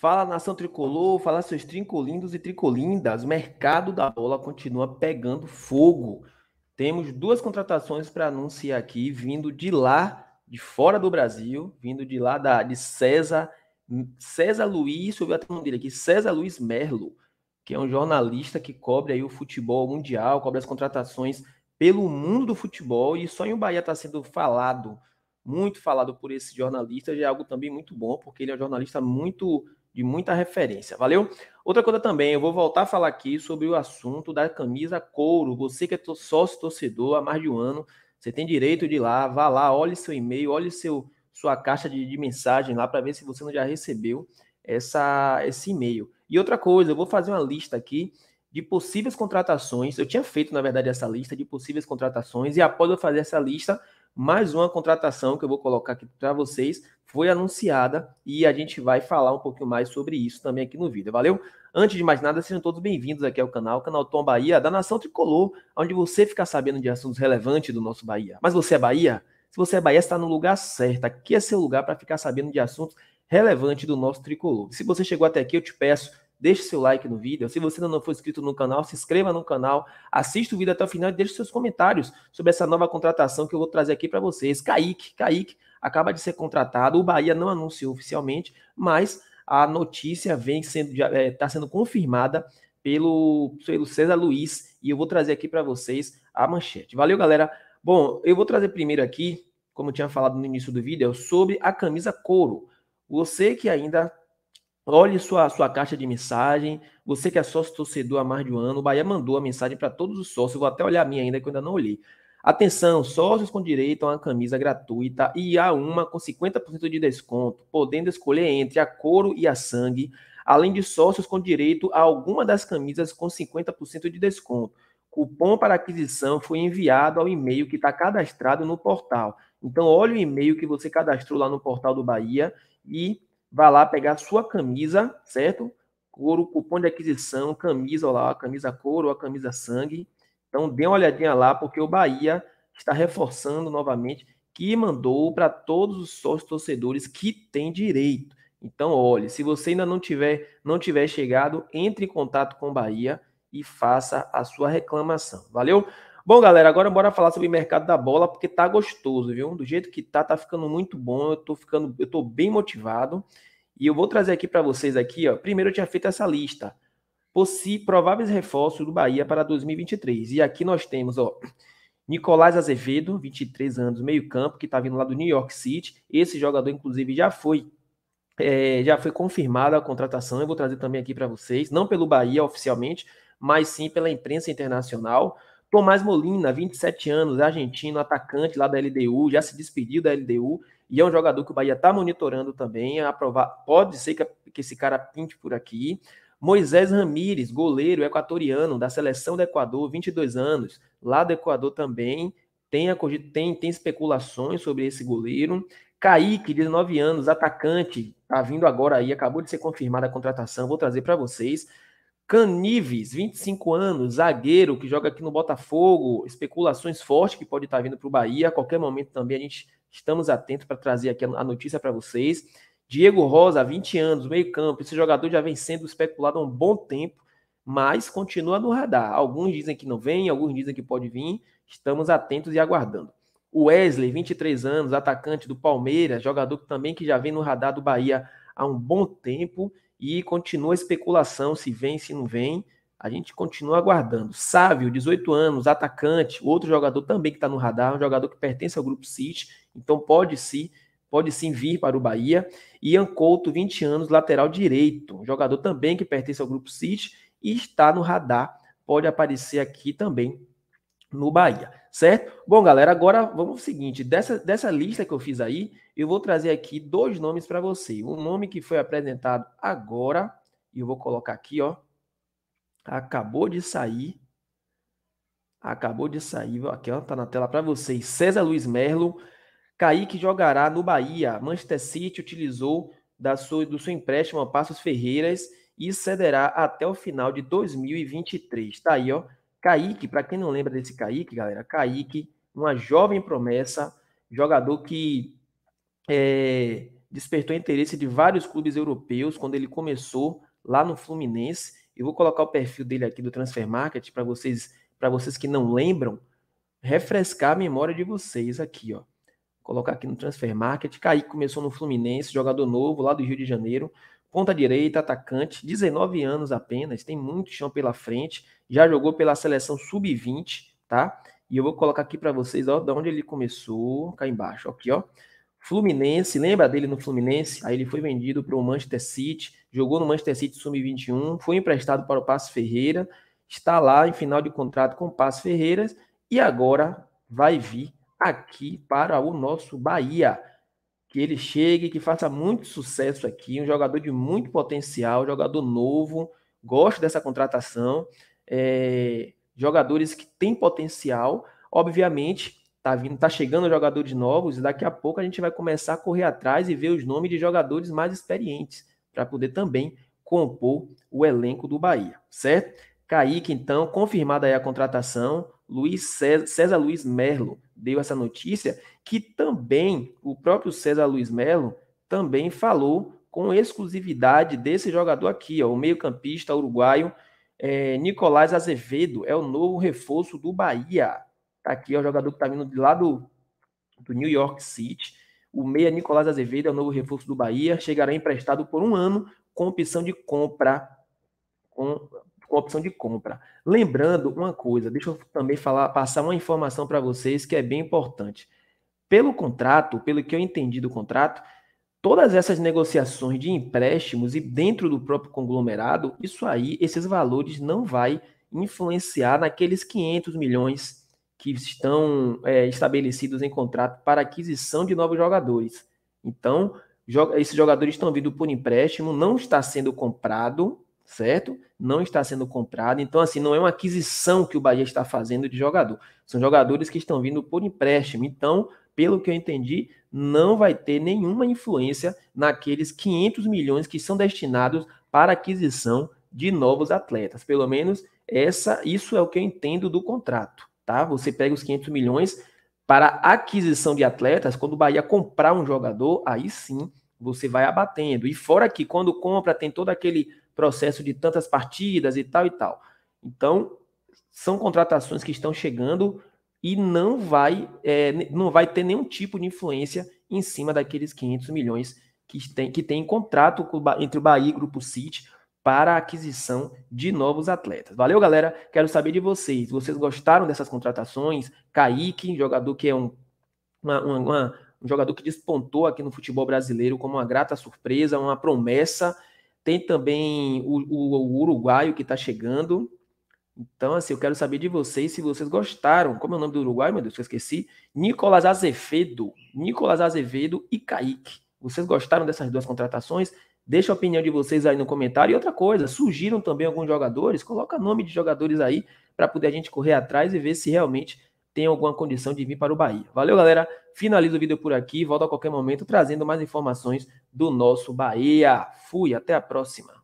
Fala nação tricolor, fala seus trincolindos e tricolindas. O mercado da bola continua pegando fogo. Temos duas contratações para anunciar aqui, vindo de lá, de fora do Brasil, vindo de lá da, de César, César Luiz, sob a nome dele aqui, César Luiz Merlo, que é um jornalista que cobre aí o futebol mundial, cobre as contratações pelo mundo do futebol e só em Bahia está sendo falado, muito falado por esse jornalista, já é algo também muito bom, porque ele é um jornalista muito de muita referência, valeu? Outra coisa também, eu vou voltar a falar aqui sobre o assunto da camisa couro. Você que é sócio torcedor há mais de um ano, você tem direito de ir lá, vá lá, olhe seu e-mail, olhe seu, sua caixa de, de mensagem lá para ver se você não já recebeu essa, esse e-mail. E outra coisa, eu vou fazer uma lista aqui de possíveis contratações. Eu tinha feito, na verdade, essa lista de possíveis contratações, e após eu fazer essa lista, mais uma contratação que eu vou colocar aqui para vocês foi anunciada e a gente vai falar um pouquinho mais sobre isso também aqui no vídeo. Valeu? Antes de mais nada, sejam todos bem-vindos aqui ao canal, canal Tom Bahia, da Nação Tricolor, onde você fica sabendo de assuntos relevantes do nosso Bahia. Mas você é Bahia? Se você é Bahia, está no lugar certo. Aqui é seu lugar para ficar sabendo de assuntos relevantes do nosso tricolor. Se você chegou até aqui, eu te peço, deixe seu like no vídeo. Se você ainda não for inscrito no canal, se inscreva no canal, assista o vídeo até o final e deixe seus comentários sobre essa nova contratação que eu vou trazer aqui para vocês. Kaique, Kaique acaba de ser contratado. O Bahia não anunciou oficialmente, mas a notícia vem sendo está eh, é, sendo confirmada pelo, pelo César Luiz e eu vou trazer aqui para vocês a manchete. Valeu, galera. Bom, eu vou trazer primeiro aqui, como tinha falado no início do vídeo, sobre a camisa couro. Você que ainda Olhe sua, sua caixa de mensagem. Você que é sócio torcedor há mais de um ano, o Bahia mandou a mensagem para todos os sócios. Eu vou até olhar a minha ainda, que eu ainda não olhei. Atenção, sócios com direito a uma camisa gratuita e a uma com 50% de desconto, podendo escolher entre a couro e a sangue, além de sócios com direito a alguma das camisas com 50% de desconto. Cupom para aquisição foi enviado ao e-mail que está cadastrado no portal. Então, olhe o e-mail que você cadastrou lá no portal do Bahia e vá lá pegar sua camisa, certo? Couro, cupom de aquisição, camisa lá, a camisa couro, a camisa sangue. Então dê uma olhadinha lá, porque o Bahia está reforçando novamente que mandou para todos os sócios torcedores que têm direito. Então, olhe, se você ainda não tiver, não tiver chegado, entre em contato com o Bahia e faça a sua reclamação. Valeu? Bom, galera, agora bora falar sobre o mercado da bola, porque tá gostoso, viu? Do jeito que tá, tá ficando muito bom. Eu tô ficando, eu tô bem motivado. E eu vou trazer aqui para vocês aqui, ó. Primeiro eu tinha feito essa lista. Possi prováveis reforços do Bahia para 2023. E aqui nós temos, ó, Nicolás Azevedo, 23 anos, meio-campo, que tá vindo lá do New York City. Esse jogador inclusive já foi é, já foi confirmada a contratação, eu vou trazer também aqui para vocês, não pelo Bahia oficialmente, mas sim pela imprensa internacional. Tomás Molina, 27 anos, é argentino, atacante lá da LDU, já se despediu da LDU e é um jogador que o Bahia está monitorando também. É aprovar, pode ser que, que esse cara pinte por aqui. Moisés Ramírez, goleiro equatoriano da seleção do Equador, 22 anos, lá do Equador também. Tem, tem, tem especulações sobre esse goleiro. Kaique, 19 anos, atacante, tá vindo agora aí, acabou de ser confirmada a contratação, vou trazer para vocês. Canives, 25 anos, zagueiro que joga aqui no Botafogo, especulações fortes que pode estar vindo para o Bahia. A qualquer momento também a gente estamos atentos para trazer aqui a notícia para vocês. Diego Rosa, 20 anos, meio-campo. Esse jogador já vem sendo especulado há um bom tempo, mas continua no radar. Alguns dizem que não vem, alguns dizem que pode vir. Estamos atentos e aguardando. O Wesley, 23 anos, atacante do Palmeiras, jogador também que já vem no radar do Bahia há um bom tempo e continua a especulação se vem, se não vem. A gente continua aguardando. Sávio, 18 anos, atacante, outro jogador também que está no radar, um jogador que pertence ao grupo City, então pode sim, pode sim vir para o Bahia. Ian Couto, 20 anos, lateral direito, um jogador também que pertence ao grupo City e está no radar, pode aparecer aqui também no Bahia, certo? Bom, galera, agora vamos ao seguinte, dessa, dessa lista que eu fiz aí, eu vou trazer aqui dois nomes para você. Um nome que foi apresentado agora, e eu vou colocar aqui, ó. Acabou de sair. Acabou de sair, aqui, ó, tá na tela para vocês. César Luiz Merlo, Kaique jogará no Bahia. Manchester City utilizou da sua, do seu empréstimo a Passos Ferreiras e cederá até o final de 2023. Tá aí, ó. Kaique, para quem não lembra desse Kaique, galera, Kaique, uma jovem promessa, jogador que é, despertou interesse de vários clubes europeus quando ele começou lá no Fluminense. Eu vou colocar o perfil dele aqui do Transfer Market para vocês, para vocês que não lembram, refrescar a memória de vocês aqui, ó. Vou colocar aqui no Transfer Market. Kaique começou no Fluminense, jogador novo lá do Rio de Janeiro, ponta direita, atacante, 19 anos apenas, tem muito chão pela frente, já jogou pela seleção sub-20, tá? E eu vou colocar aqui para vocês, ó, de onde ele começou, cá embaixo, aqui, ó. Fluminense, lembra dele no Fluminense? Aí ele foi vendido para o Manchester City, jogou no Manchester City Sub-21, foi emprestado para o Passo Ferreira, está lá em final de contrato com o Passo Ferreira e agora vai vir aqui para o nosso Bahia. Que ele chegue, que faça muito sucesso aqui, um jogador de muito potencial, jogador novo, gosto dessa contratação, é, jogadores que têm potencial, obviamente tá vindo, tá chegando jogadores novos e daqui a pouco a gente vai começar a correr atrás e ver os nomes de jogadores mais experientes para poder também compor o elenco do Bahia, certo? Kaique, então, confirmada aí a contratação, Luiz César, César Luiz Merlo deu essa notícia que também o próprio César Luiz Merlo também falou com exclusividade desse jogador aqui, ó, o meio-campista uruguaio é, Nicolás Azevedo é o novo reforço do Bahia. Tá aqui, é o jogador que está vindo de lá do, do New York City. O meia Nicolás Azevedo é o novo reforço do Bahia. Chegará emprestado por um ano com opção de compra. Com, com opção de compra. Lembrando uma coisa, deixa eu também falar, passar uma informação para vocês que é bem importante. Pelo contrato, pelo que eu entendi do contrato, todas essas negociações de empréstimos e dentro do próprio conglomerado, isso aí, esses valores não vai influenciar naqueles 500 milhões que estão é, estabelecidos em contrato para aquisição de novos jogadores. Então, esses jogadores estão vindo por empréstimo, não está sendo comprado, certo? Não está sendo comprado. Então, assim, não é uma aquisição que o Bahia está fazendo de jogador. São jogadores que estão vindo por empréstimo. Então, pelo que eu entendi, não vai ter nenhuma influência naqueles 500 milhões que são destinados para aquisição de novos atletas. Pelo menos essa, isso é o que eu entendo do contrato tá? Você pega os 500 milhões para aquisição de atletas, quando o Bahia comprar um jogador, aí sim você vai abatendo. E fora que quando compra tem todo aquele processo de tantas partidas e tal e tal. Então, são contratações que estão chegando e não vai, é, não vai ter nenhum tipo de influência em cima daqueles 500 milhões que tem, que tem em contrato entre o Bahia e o Grupo City para a aquisição de novos atletas. Valeu, galera. Quero saber de vocês. Vocês gostaram dessas contratações? Kaique, jogador que é um, uma, uma, um jogador que despontou aqui no futebol brasileiro como uma grata surpresa, uma promessa. Tem também o, o, o uruguaio que está chegando. Então, assim, eu quero saber de vocês se vocês gostaram. Como é o nome do uruguaio, meu Deus, que eu esqueci. Nicolas Azevedo. Nicolas Azevedo e Kaique. Vocês gostaram dessas duas contratações? Deixa a opinião de vocês aí no comentário. E outra coisa, surgiram também alguns jogadores, coloca nome de jogadores aí para poder a gente correr atrás e ver se realmente tem alguma condição de vir para o Bahia. Valeu, galera. Finalizo o vídeo por aqui. Volto a qualquer momento trazendo mais informações do nosso Bahia. Fui, até a próxima.